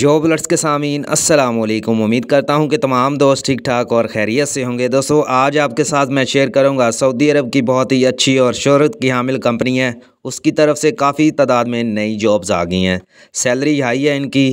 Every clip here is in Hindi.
जॉब लर्ट्स के सामीन असलम उम्मीद करता हूं कि तमाम दोस्त ठीक ठाक और खैरियत से होंगे दोस्तों आज आपके साथ मैं शेयर करूंगा सऊदी अरब की बहुत ही अच्छी और शहरत की हामिल कंपनी है उसकी तरफ से काफ़ी तादाद में नई जॉब्स आ गई हैं सैलरी हाई है इनकी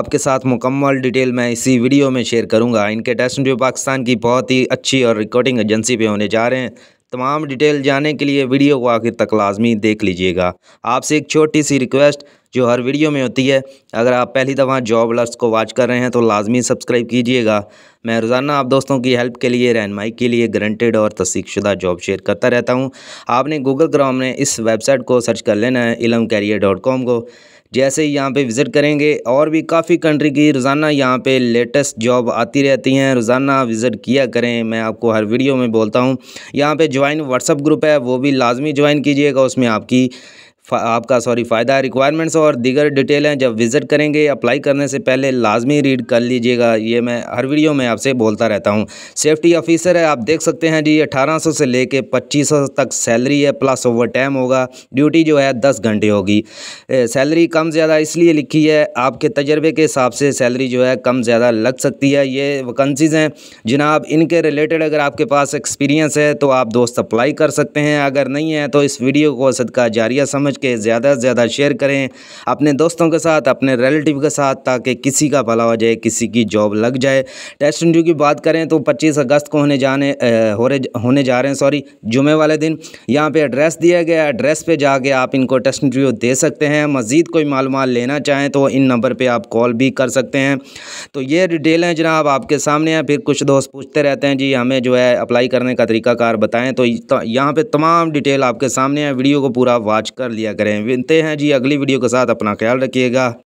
आपके साथ मुकम्मल डिटेल मैं इसी वीडियो में शेयर करूँगा इनके टेस्ट जो पाकिस्तान की बहुत ही अच्छी और रिकॉर्डिंग एजेंसी पर होने जा रहे हैं तमाम डिटेल जाने के लिए वीडियो को आखिर तक लाजमी देख लीजिएगा आपसे एक छोटी सी रिक्वेस्ट जो हर वीडियो में होती है अगर आप पहली दफ़ा जॉब लर्स को वॉच कर रहे हैं तो लाजमी सब्सक्राइब कीजिएगा मैं रोज़ाना आप दोस्तों की हेल्प के लिए रहनमाई के लिए ग्रंटेड और तस्दीकशुदा जॉब शेयर करता रहता हूँ आपने गूगल क्राम ने इस वेबसाइट को सर्च कर लेना है इलम कैरियर डॉट कॉम को जैसे ही यहाँ पे विज़िट करेंगे और भी काफ़ी कंट्री की रोज़ाना यहाँ पे लेटेस्ट जॉब आती रहती हैं रोज़ाना विज़िट किया करें मैं आपको हर वीडियो में बोलता हूँ यहाँ पे ज्वाइन व्हाट्सअप ग्रुप है वो भी लाजमी ज्वाइन कीजिएगा उसमें आपकी आपका सॉरी फ़ायदा रिक्वायरमेंट्स और दीगर डिटेल हैं जब विज़िट करेंगे अप्लाई करने से पहले लाजमी रीड कर लीजिएगा ये मैं हर वीडियो में आपसे बोलता रहता हूँ सेफ्टी ऑफिसर है आप देख सकते हैं जी अठारह से लेके 2500 तक सैलरी है प्लस ओवर टाइम होगा ड्यूटी जो है दस घंटे होगी सैलरी कम ज़्यादा इसलिए लिखी है आपके तजर्बे के हिसाब से सैलरी जो है कम ज़्यादा लग सकती है ये वैकन्सीज़ हैं जनाब इनके रिलेटेड अगर आपके पास एक्सपीरियंस है तो आप दोस्त अप्लाई कर सकते हैं अगर नहीं है तो इस वीडियो को सदका जारिया समझ के ज़्यादा से ज़्यादा शेयर करें अपने दोस्तों के साथ अपने रिलेटिव के साथ ताकि किसी का भला हो जाए किसी की जॉब लग जाए टेस्ट इंटरव्यू की बात करें तो पच्चीस अगस्त को होने जाने हो रहे होने जा रहे हैं सॉरी जुमे वाले दिन यहाँ पर एड्रेस दिया गया एड्रेस पर जाके आप इनको टेस्ट इंटरव्यू दे सकते हैं मज़ीद कोई मालूम लेना चाहें तो इन नंबर पर आप कॉल भी कर सकते हैं तो ये डिटेल हैं जनाब आपके सामने हैं फिर कुछ दोस्त पूछते रहते हैं जी हमें जो है अप्लाई करने का तरीकाकार बताएं तो यहाँ पे तमाम डिटेल आपके सामने है वीडियो को पूरा वॉच कर लिया किया करें विनते हैं जी अगली वीडियो के साथ अपना ख्याल रखिएगा